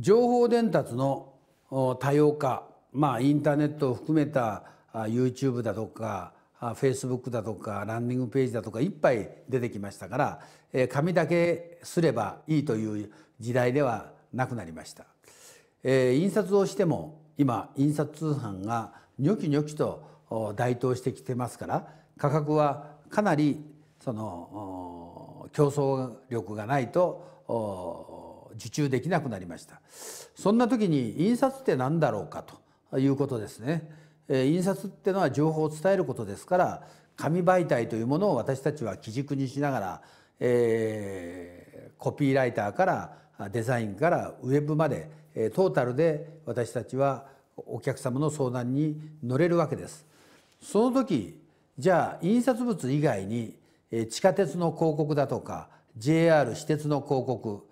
情報伝達の多様化まあインターネットを含めた YouTube だとか Facebook だとかランディングページだとかいっぱい出てきましたから紙だけすればいいという時代ではなくなりました。え印刷をしても今印刷通販がニョキニョキと台頭してきてますから価格はかなりその競争力がないと受注できなくなりましたそんな時に印刷って何だろうかということですね、え印刷ってのは情報を伝えることですから紙媒体というものを私たちは基軸にしながら、えー、コピーライターからデザインからウェブまでトータルで私たちはお客様の相談に乗れるわけですその時じゃあ印刷物以外に地下鉄の広告だとか JR 私鉄の広告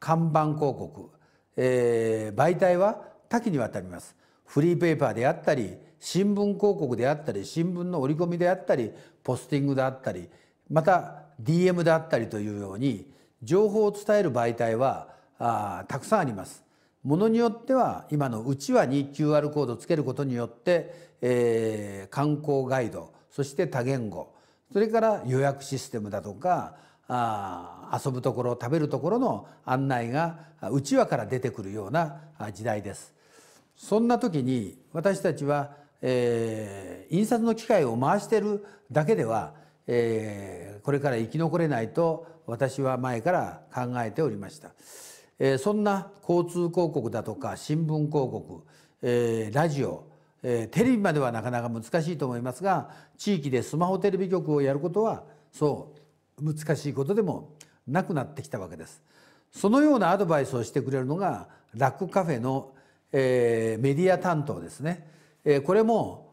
看板広告、えー、媒体は多岐にわたりますフリーペーパーであったり新聞広告であったり新聞の折り込みであったりポスティングであったりまた DM であったりというように情報を伝える媒体はあたくさんあります。ものによっては今のうちわに QR コードをつけることによって、えー、観光ガイドそして多言語それから予約システムだとかあ遊ぶところ食べるところの案内が内輪から出てくるような時代です。そんな時に私たちは、えー、印刷の機械を回してるだけでは、えー、これから生き残れないと私は前から考えておりました。えー、そんな交通広告だとか新聞広告、えー、ラジオ、えテレビまではなかなか難しいと思いますが地域でスマホテレビ局をやることはそう難しいことでもなくなってきたわけです。そのようなアドバイスをしてくれるのがラックカフェの、えー、メディア担当ですね。えー、これも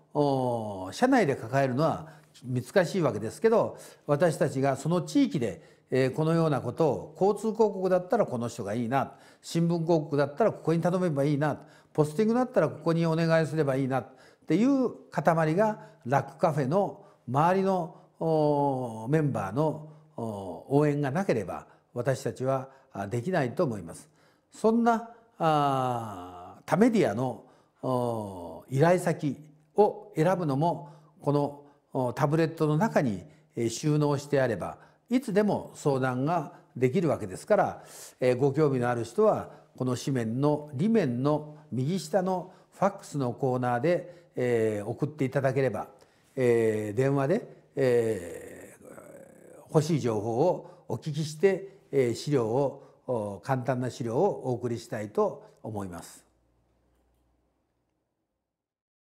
社内で抱えるのは難しいわけですけど私たちがその地域で、えー、このようなことを交通広告だったらこの人がいいな新聞広告だったらここに頼めばいいなポスティングだったらここにお願いすればいいなっていう塊がラックカフェの周りのメンバーの応援がなければ私たちはできないと思います。そんな他メディアの依頼先を選ぶのもこのタブレットの中に収納してあればいつでも相談ができるわけですからご興味のある人はこの紙面の裏面の右下のファックスのコーナーで送っていただければ電話で欲しい情報をお聞きして資料を簡単な資料をお送りしたいと思います。